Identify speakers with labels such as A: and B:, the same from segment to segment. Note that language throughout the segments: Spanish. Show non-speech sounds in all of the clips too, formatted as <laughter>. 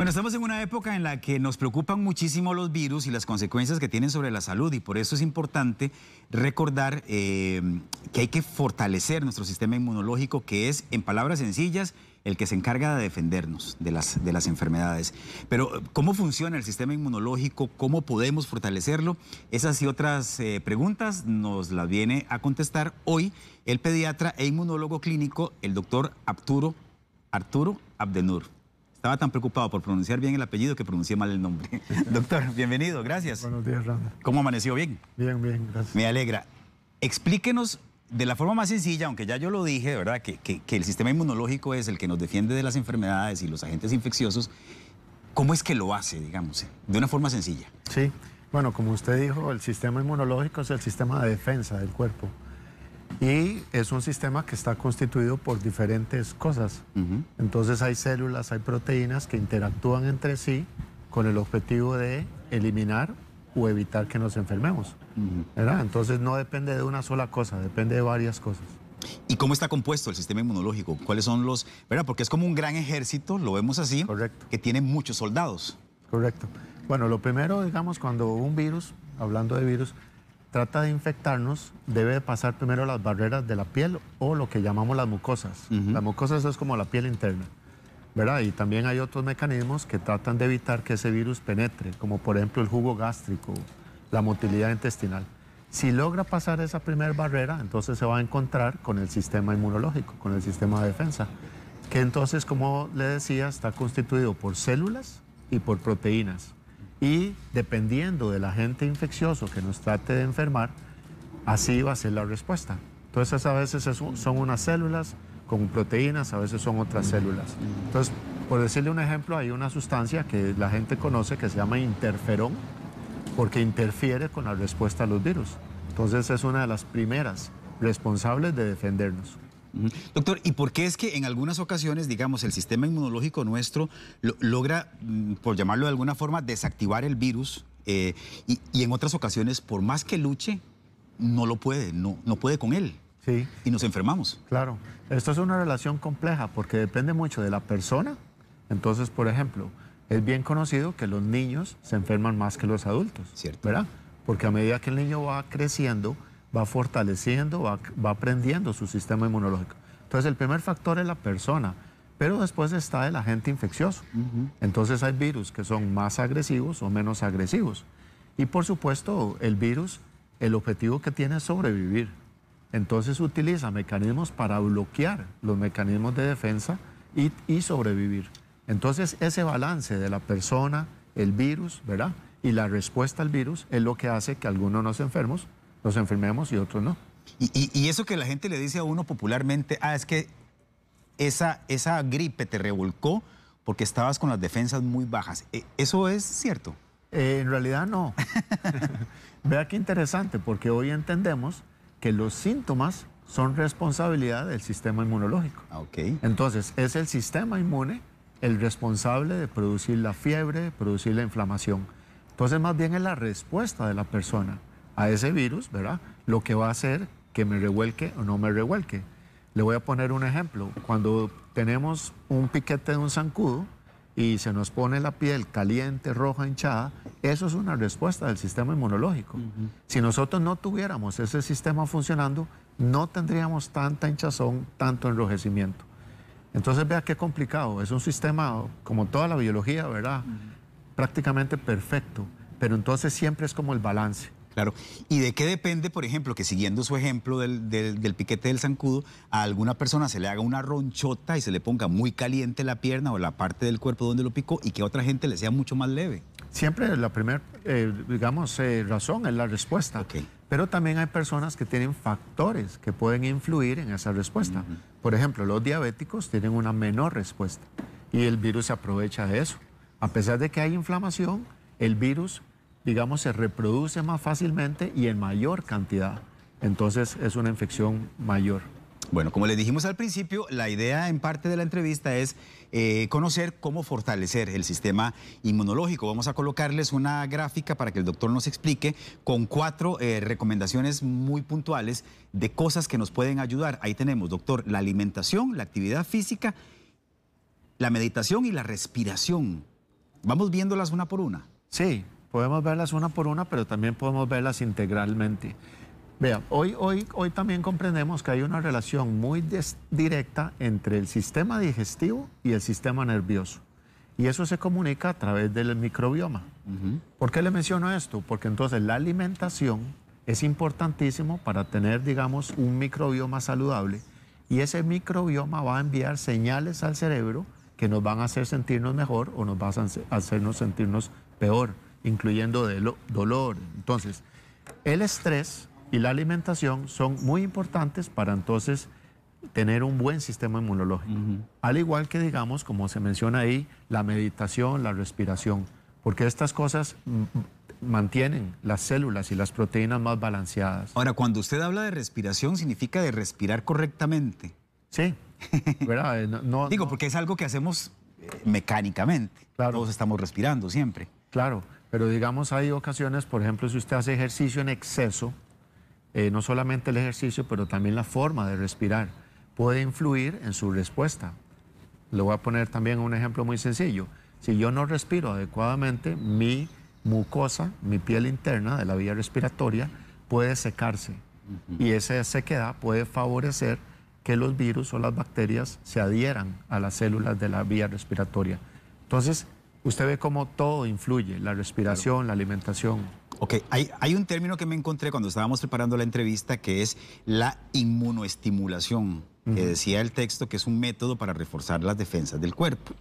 A: Bueno, estamos en una época en la que nos preocupan muchísimo los virus y las consecuencias que tienen sobre la salud y por eso es importante recordar eh, que hay que fortalecer nuestro sistema inmunológico que es, en palabras sencillas, el que se encarga de defendernos de las, enfermedades. Pero ¿cómo funciona el sistema inmunológico? ¿Cómo podemos fortalecerlo? Esas y otras eh, preguntas nos las viene a contestar hoy el pediatra e inmunólogo clínico, el doctor Arturo, Arturo Abdenur. Estaba tan preocupado por pronunciar bien el apellido que pronuncié mal el nombre. <laughs> Doctor, bienvenido, gracias. Buenos días, Randa. ¿Cómo amaneció? ¿Bien? Bien, bien, gracias. Me alegra. Explíquenos de la forma más sencilla, aunque ya yo lo dije, ¿verdad? Que, que el sistema inmunológico es el que nos defiende de las enfermedades y los agentes infecciosos. ¿Cómo es que lo hace, digamos, de una forma sencilla? Sí, bueno, como usted dijo,
B: el sistema inmunológico es el sistema de defensa del cuerpo. Y es un sistema que está constituido por diferentes cosas. Entonces hay células, hay proteínas que interactúan entre sí con el objetivo de eliminar o evitar que nos enfermemos. ¿verdad? Entonces no depende de una sola cosa, depende de varias cosas.
A: ¿Y cómo está compuesto el sistema inmunológico? ¿Cuáles son los...? ¿Verdad? Porque es como un gran ejército, lo vemos así, que tiene muchos soldados. Correcto. Bueno, lo primero, digamos, cuando
B: un virus, hablando de virus, trata de infectarnos debe pasar primero las barreras de la piel o lo que llamamos las mucosas. Las mucosas es como la piel interna. ¿verdad? Y también hay otros mecanismos que tratan de evitar que ese virus penetre, como por ejemplo el jugo gástrico, la motilidad intestinal. Si logra pasar esa primera barrera, entonces se va a encontrar con el sistema inmunológico, con el sistema de defensa, que entonces, como le decía, está constituido por células y por proteínas y dependiendo del agente infeccioso que nos trate de enfermar, así va a ser la respuesta. Entonces a veces son unas células con proteínas, a veces son otras células. Entonces, por decirle un ejemplo, hay una sustancia que la gente conoce que se llama interferón, porque interfiere con la
A: respuesta a los virus. Entonces es una de las primeras responsables de defendernos. Doctor, ¿y por qué es que en algunas ocasiones, digamos, el sistema inmunológico nuestro logra, mm, por llamarlo de alguna forma, desactivar el virus eh, y, en otras ocasiones, por más que luche, no lo puede, no, puede con él? Sí. Y nos enfermamos. Claro,
B: esto es una relación compleja porque depende mucho de la persona. Entonces, por ejemplo, es bien conocido que los niños se enferman más que los adultos. Cierto. ¿Verdad? Porque a medida que el niño va creciendo, va fortaleciendo, va, aprendiendo su sistema inmunológico. Entonces el primer factor es la persona, pero después está el agente infeccioso. Entonces hay virus que son más agresivos o menos agresivos. Y por supuesto el virus, el objetivo que tiene es sobrevivir. Entonces utiliza mecanismos para bloquear los mecanismos de defensa y, y sobrevivir. Entonces ese balance de la persona, el virus, ¿verdad? Y la respuesta al virus es lo que hace que algunos
A: nos enfermos los enfermemos y otros no. Y, eso que la gente le dice a uno popularmente, ah, es que esa, esa gripe te revolcó porque estabas con las defensas muy bajas. ¿E, ¿Eso es cierto?
B: Eh, en realidad no.
A: <laughs> Vea
B: qué interesante, porque hoy entendemos que los síntomas son responsabilidad del sistema inmunológico. Ah, okay. Entonces, es el sistema inmune el responsable de producir la fiebre, de producir la inflamación. Entonces, más bien es la respuesta de la persona a ese virus, ¿verdad? Lo que va a hacer que me revuelque o no me revuelque. Le voy a poner un ejemplo. Cuando tenemos un piquete de un zancudo y se nos pone la piel caliente, roja, hinchada, eso es una respuesta del sistema inmunológico. Si nosotros no tuviéramos ese sistema funcionando, no tendríamos tanta hinchazón, tanto enrojecimiento. Entonces vea qué complicado. Es un sistema, como toda la biología,
A: ¿verdad? Prácticamente perfecto. Pero entonces siempre es como el balance Claro. ¿Y de qué depende, por ejemplo, que siguiendo su ejemplo del, piquete del zancudo, a alguna persona se le haga una ronchota y se le ponga muy caliente la pierna o la parte del cuerpo donde lo picó y que a otra gente le sea mucho más leve? Siempre la primera, eh, digamos, eh, razón es la
B: respuesta. Pero también hay personas que tienen factores que pueden influir en esa respuesta. Por ejemplo, los diabéticos tienen una menor respuesta y el virus se aprovecha de eso. A pesar de que hay inflamación, el virus digamos, se reproduce más fácilmente
A: y en mayor cantidad. Entonces es una infección mayor. Bueno, como les dijimos al principio, la idea en parte de la entrevista es eh, conocer cómo fortalecer el sistema inmunológico. Vamos a colocarles una gráfica para que el doctor nos explique con cuatro eh, recomendaciones muy puntuales de cosas que nos pueden ayudar. Ahí tenemos, doctor, la alimentación, la actividad física, la meditación y la respiración. Vamos viéndolas una por una. Sí, Podemos verlas una por una, pero también podemos verlas
B: integralmente. Vea, hoy, hoy, hoy también comprendemos que hay una relación muy directa entre el sistema digestivo y el sistema nervioso. Y eso se comunica a través del microbioma. ¿Por qué le menciono esto? Porque entonces la alimentación es importantísimo para tener, digamos, un microbioma saludable. Y ese microbioma va a enviar señales al cerebro que nos van a hacer sentirnos mejor o nos van a hacernos sentirnos peor incluyendo dolor. Entonces, el estrés y la alimentación son muy importantes para entonces tener un buen sistema inmunológico. Al igual que, digamos, como se menciona ahí, la meditación, la respiración, porque estas cosas mantienen las células y las
A: proteínas más balanceadas. Ahora, cuando usted habla de respiración, significa de respirar correctamente. Sí, eh, <laughs> Digo, porque es algo que hacemos eh, mecánicamente.
B: Todos estamos respirando siempre. Claro. Pero digamos, hay ocasiones, por ejemplo, si usted hace ejercicio en exceso, eh, no solamente el ejercicio, pero también la forma de respirar, puede influir en su respuesta. Le voy a poner también un ejemplo muy sencillo. Si yo no respiro adecuadamente, mi mucosa, mi piel interna de la vía respiratoria, puede secarse. Y esa sequedad puede favorecer que los virus o las bacterias se adhieran a las células de la vía respiratoria. Entonces,
A: Usted ve cómo todo influye, la respiración, la alimentación. Ok, hay, un término que me encontré cuando estábamos preparando la entrevista que es la inmunoestimulación, que decía el texto que es un método para reforzar las defensas del cuerpo.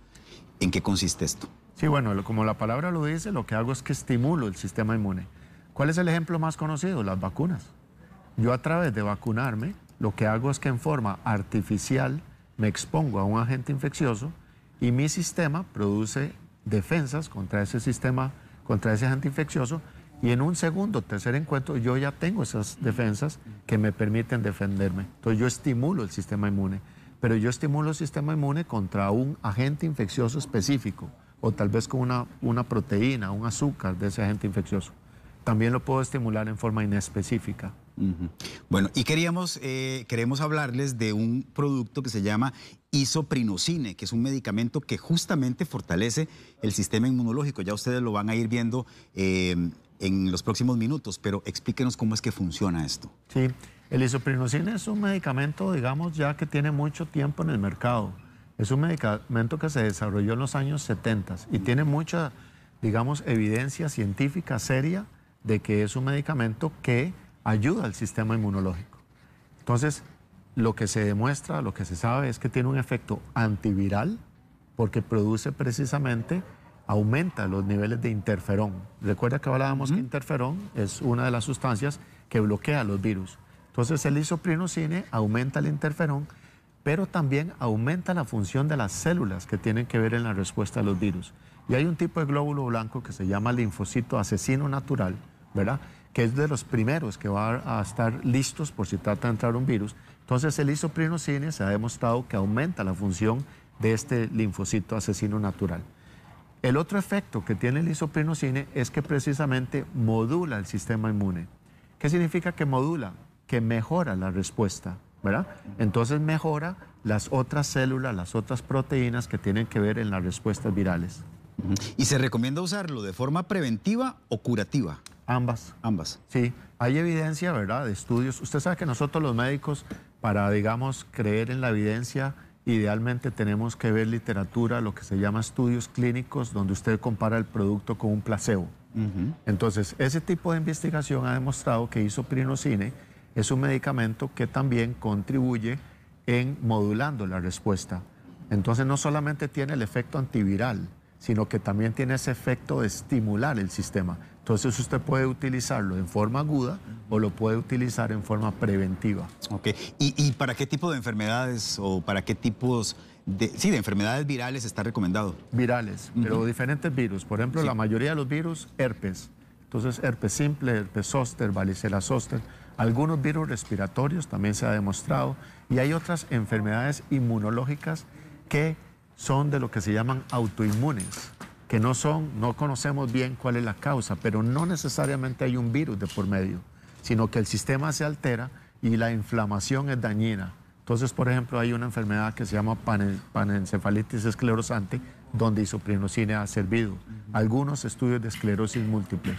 A: ¿En qué consiste esto? Sí, bueno, como la palabra lo dice, lo que hago es que estimulo el sistema inmune. ¿Cuál es el ejemplo más
B: conocido? Las vacunas. Yo a través de vacunarme, lo que hago es que en forma artificial me expongo a un agente infeccioso y mi sistema produce defensas contra ese sistema, contra ese infeccioso y en un segundo, tercer encuentro, yo ya tengo esas defensas que me permiten defenderme. Entonces yo estimulo el sistema inmune, pero yo estimulo el sistema inmune contra un agente infeccioso específico, o tal vez con una, una proteína, un azúcar de ese agente infeccioso. También lo puedo estimular en forma
A: inespecífica. Bueno, y queríamos, eh, queremos hablarles de un producto que se llama isoprinocine, que es un medicamento que justamente fortalece el sistema inmunológico. Ya ustedes lo van a ir viendo eh, en los próximos minutos, pero explíquenos cómo es que funciona esto.
B: Sí, el isoprinocine es un medicamento, digamos, ya que tiene mucho tiempo en el mercado. Es un medicamento que se desarrolló en los años 70 y tiene mucha, digamos, evidencia científica seria de que es un medicamento que ayuda al sistema inmunológico. Entonces, lo que se demuestra, lo que se sabe es que tiene un efecto antiviral porque produce precisamente, aumenta los niveles de interferón. Recuerda que hablábamos que interferón es una de las sustancias que bloquea los virus. Entonces el isoprinocine aumenta el interferón, pero también aumenta la función de las células que tienen que ver en la respuesta a los virus. Y hay un tipo de glóbulo blanco que se llama linfocito asesino natural, ¿verdad? que es de los primeros que va a estar listos por si trata de entrar un virus. Entonces el isoprinocine se ha demostrado que aumenta la función de este linfocito asesino natural. El otro efecto que tiene el isoprinocine es que precisamente modula el sistema inmune. ¿Qué significa que modula? Que mejora la respuesta, ¿verdad? Entonces mejora las otras células, las otras proteínas que tienen que ver en las respuestas virales. ¿Y se recomienda usarlo de forma preventiva o curativa? Ambas. Ambas. Sí, hay evidencia, ¿verdad? De estudios. Usted sabe que nosotros los médicos, para, digamos, creer en la evidencia, idealmente tenemos que ver literatura, lo que se llama estudios clínicos, donde usted compara el producto con un placebo. Entonces, ese tipo de investigación ha demostrado que isoprinocine es un medicamento que también contribuye en modulando la respuesta. Entonces, no solamente tiene el efecto antiviral, sino que también tiene ese efecto de estimular el sistema. Entonces usted puede utilizarlo en forma aguda
A: o lo puede utilizar en forma preventiva. Ok, ¿y, para qué tipo de enfermedades o para qué tipos de, sí, de enfermedades virales está recomendado? Virales, pero
B: diferentes virus. Por ejemplo, la mayoría de los virus, herpes. Entonces, herpes simple, herpes zóster, varicela zóster. Algunos virus respiratorios también se ha demostrado. Y hay otras enfermedades inmunológicas que son de lo que se llaman autoinmunes, que no son, no conocemos bien cuál es la causa, pero no necesariamente hay un virus de por medio, sino que el sistema se altera y la inflamación es dañina. Entonces, por ejemplo, hay una enfermedad que se llama panencefalitis esclerosante, donde isoprinosina ha servido. Algunos estudios de esclerosis múltiple.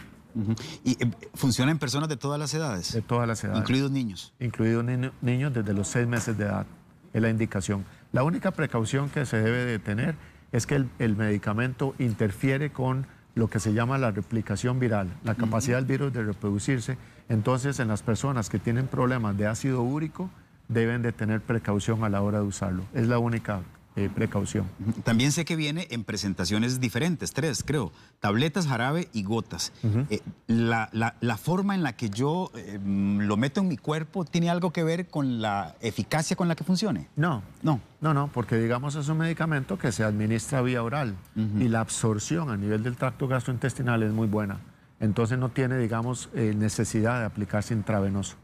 B: ¿Y eh, funciona en personas de todas las edades? De todas las edades. Incluidos niños. Incluidos niños desde los seis meses de edad, es la indicación. La única precaución que se debe de tener es que el, medicamento interfiere con lo que se llama la replicación viral, la capacidad del virus de reproducirse. Entonces, en las personas que tienen problemas de ácido úrico, deben de tener precaución a la hora de usarlo. Es la
A: única eh, precaución. También sé que viene en presentaciones diferentes, tres creo, tabletas, jarabe y gotas. Eh, la, forma en la que yo em, lo meto en mi cuerpo tiene algo que ver con la eficacia con la que funcione. No, no. No, no, porque digamos es un medicamento que se administra vía oral y la absorción
B: a nivel del tracto gastrointestinal es muy buena. Entonces no tiene, digamos, eh, necesidad de
A: aplicarse intravenoso.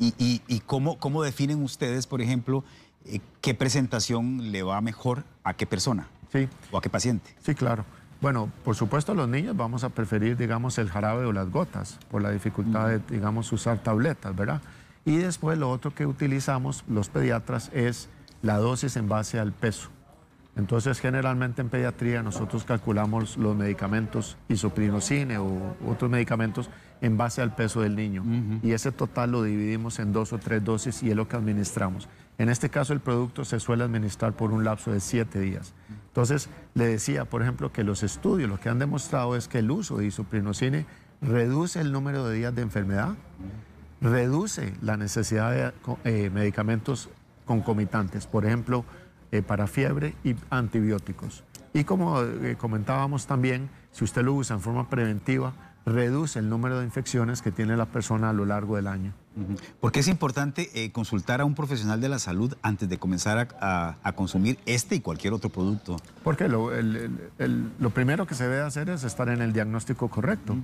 A: ¿Y, y, cómo, cómo definen ustedes, por ejemplo, eh, ¿qué presentación le va mejor a qué persona? ¿O a qué paciente? Sí, claro. Bueno,
B: por supuesto los niños vamos a preferir, digamos, el jarabe o las gotas, por la dificultad de, digamos, usar tabletas, ¿verdad? Y después lo otro que utilizamos los pediatras es la dosis en base al peso. Entonces, generalmente en pediatría nosotros calculamos los medicamentos isoprinocine o otros medicamentos en base al peso del niño. Y ese total lo dividimos en dos o tres dosis y es lo que administramos. En este caso el producto se suele administrar por un lapso de siete días. Entonces, le decía, por ejemplo, que los estudios lo que han demostrado es que el uso de isoprinosine reduce el número de días de enfermedad, reduce la necesidad de eh, medicamentos concomitantes, por ejemplo, eh, para fiebre y antibióticos. Y como eh, comentábamos también, si usted lo usa en forma preventiva, reduce el número de infecciones que tiene la persona a lo
A: largo del año. Porque es importante eh, consultar a un profesional de la salud antes de comenzar a, consumir este y cualquier otro producto.
B: Porque lo, primero que se debe hacer es estar en el diagnóstico correcto,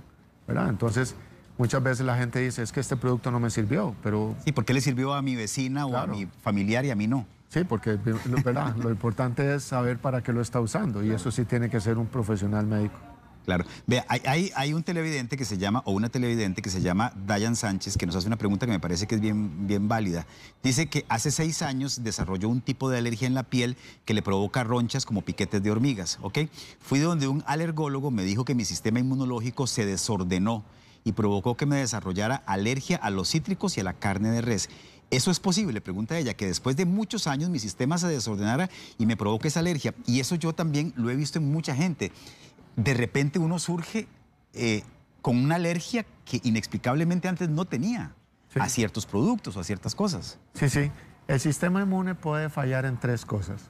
B: ¿verdad? Entonces, muchas veces la gente dice, es que este producto no me sirvió, pero... por qué le sirvió a mi vecina o a mi familiar y a mí no? Sí, porque lo importante es saber para qué lo está usando y eso sí tiene que ser un profesional
A: médico. Claro. Vea, hay, hay, un televidente que se llama, o una televidente que se llama Dayan Sánchez, que nos hace una pregunta que me parece que es bien, bien válida. Dice que hace seis años desarrolló un tipo de alergia en la piel que le provoca ronchas como piquetes de hormigas, ¿ok? Fui donde un alergólogo me dijo que mi sistema inmunológico se desordenó y provocó que me desarrollara alergia a los cítricos y a la carne de res. Eso es posible, pregunta ella, que después de muchos años mi sistema se desordenara y me provoque esa alergia. Y eso yo también lo he visto en mucha gente de repente uno surge eh, con una alergia que inexplicablemente antes no tenía a ciertos productos o a ciertas cosas. Sí, sí. El sistema inmune
B: puede fallar en tres cosas.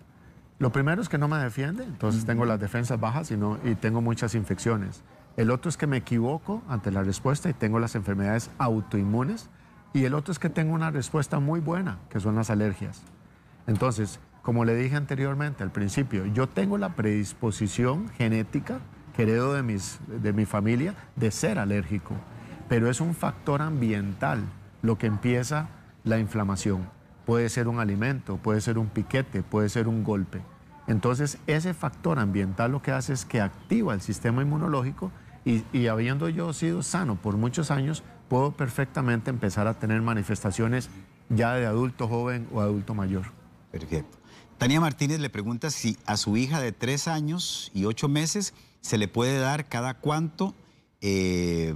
B: Lo primero es que no me defiende, entonces tengo las defensas bajas y, y tengo muchas infecciones. El otro es que me equivoco ante la respuesta y tengo las enfermedades autoinmunes. Y el otro es que tengo una respuesta muy buena, que son las alergias. Entonces, como le dije anteriormente al principio, yo tengo la predisposición genética heredo de, mis, de mi familia de ser alérgico. Pero es un factor ambiental lo que empieza la inflamación. Puede ser un alimento, puede ser un piquete, puede ser un golpe. Entonces, ese factor ambiental lo que hace es que activa el sistema inmunológico y, y, habiendo yo sido sano por muchos años, puedo perfectamente
A: empezar a tener manifestaciones ya de adulto joven o adulto mayor. Perfecto. Tania Martínez le pregunta si a su hija de tres años y ocho meses se le puede dar cada cuánto. Eh,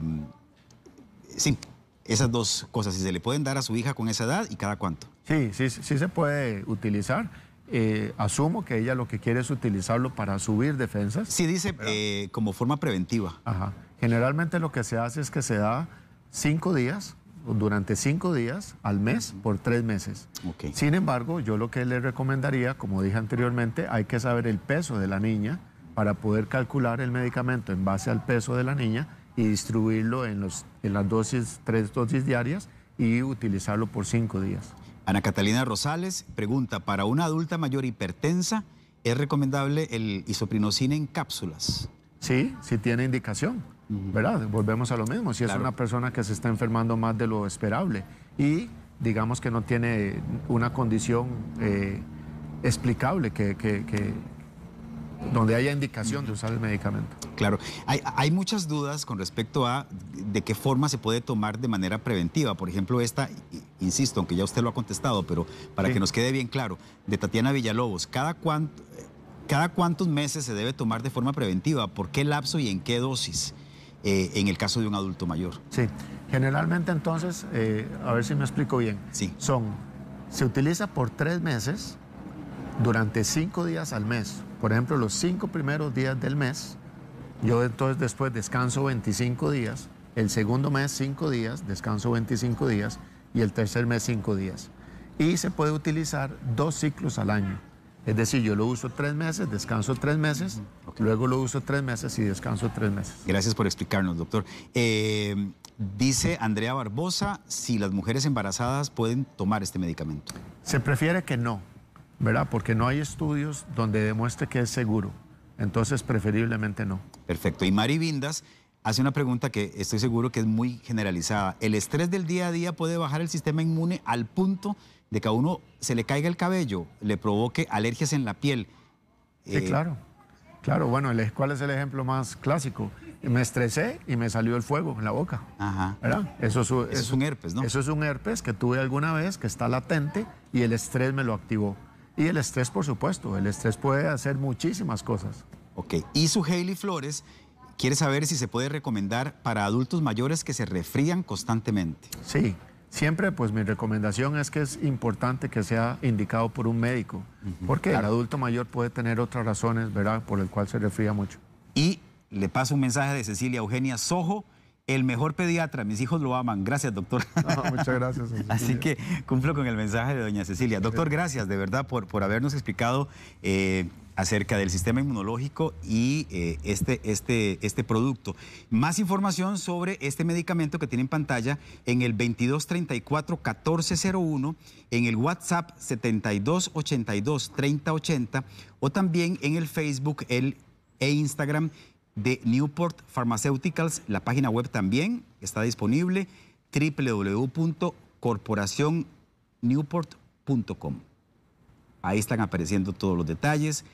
A: sí, esas dos cosas, si se le pueden dar a su hija con esa edad y cada cuánto. Sí, sí, sí se puede utilizar. Eh, asumo que ella lo que quiere es utilizarlo para subir defensas. Sí, dice eh,
B: como forma preventiva. Ajá. Generalmente lo que se hace es que se da cinco días durante cinco días al mes por tres meses. Sin embargo, yo lo que le recomendaría, como dije anteriormente, hay que saber el peso de la niña para poder calcular el medicamento en base al peso de la niña y distribuirlo en, los, en las dosis, tres dosis
A: diarias y utilizarlo por cinco días. Ana Catalina Rosales pregunta, para una adulta mayor hipertensa, ¿es recomendable el isoprinocina en cápsulas? Sí, sí tiene indicación ¿verdad? Volvemos a lo mismo, si es una persona que se está enfermando más de
B: lo esperable y digamos que no tiene una condición eh,
A: explicable que, donde haya indicación de usar el medicamento. Claro, hay, muchas dudas con respecto a de qué forma se puede tomar de manera preventiva. Por ejemplo, esta, insisto, aunque ya usted lo ha contestado, pero para que nos quede bien claro, de Tatiana Villalobos, ¿cada cuántos meses se debe tomar de forma preventiva? ¿Por qué lapso y en qué dosis? Eh, en el caso de un adulto mayor. Sí, generalmente entonces,
B: eh, a ver si me explico bien. Sí. Son, se utiliza por tres meses durante cinco días al mes. Por ejemplo, los cinco primeros días del mes, yo entonces después descanso 25 días, el segundo mes cinco días, descanso 25 días y el tercer mes cinco días. Y se puede utilizar dos ciclos al año. Es decir, yo lo uso tres meses, descanso tres meses, luego lo uso tres meses y
A: descanso tres meses. Gracias por explicarnos, doctor. Eh, dice Andrea Barbosa si las mujeres embarazadas pueden tomar este medicamento.
B: Se prefiere que no,
A: ¿verdad? Porque no hay estudios donde demuestre que es seguro. Entonces, preferiblemente no. Perfecto. Y Mari Vindas hace una pregunta que estoy seguro que es muy generalizada. ¿El estrés del día a día puede bajar el sistema inmune al punto de que a uno se le caiga el cabello, le provoque alergias en la piel. Sí, eh, claro. Claro, bueno, ¿cuál es el ejemplo más
B: clásico? Me estresé y me salió el fuego en la boca.
A: Ajá. ¿verdad? Eso, es, un
B: herpes, ¿no? Eso es un herpes que tuve alguna vez, que está latente y el estrés me lo activó. Y el
A: estrés, por supuesto, el estrés puede hacer muchísimas cosas. Ok, y su Haley Flores quiere saber si se puede recomendar para adultos mayores que se refrían constantemente. Sí, Siempre, pues mi recomendación es que es importante que sea indicado por un médico, porque el adulto mayor puede tener otras razones, ¿verdad?, por el cual se refría mucho. Y le paso un mensaje de Cecilia Eugenia Sojo, el mejor pediatra, mis hijos lo aman. Gracias, doctor. <laughs> muchas gracias. <laughs> Así que cumplo con el mensaje de doña Cecilia. Doctor, gracias de verdad por, por habernos explicado eh, acerca del sistema inmunológico y eh, este, este, este producto. Más información sobre este medicamento que tiene en pantalla en el 2234-1401, en el WhatsApp 7282-3080 o también en el Facebook el, e Instagram de Newport Pharmaceuticals. La página web también está disponible www.corporacionnewport.com. Ahí están apareciendo todos los detalles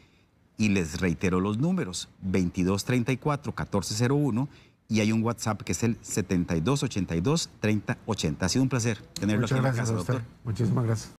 A: y les reitero los números, 2234-1401 y hay un WhatsApp que es el 7282-3080. Ha sido un placer tenerlo aquí en la casa, doctor.
B: Muchísimas gracias.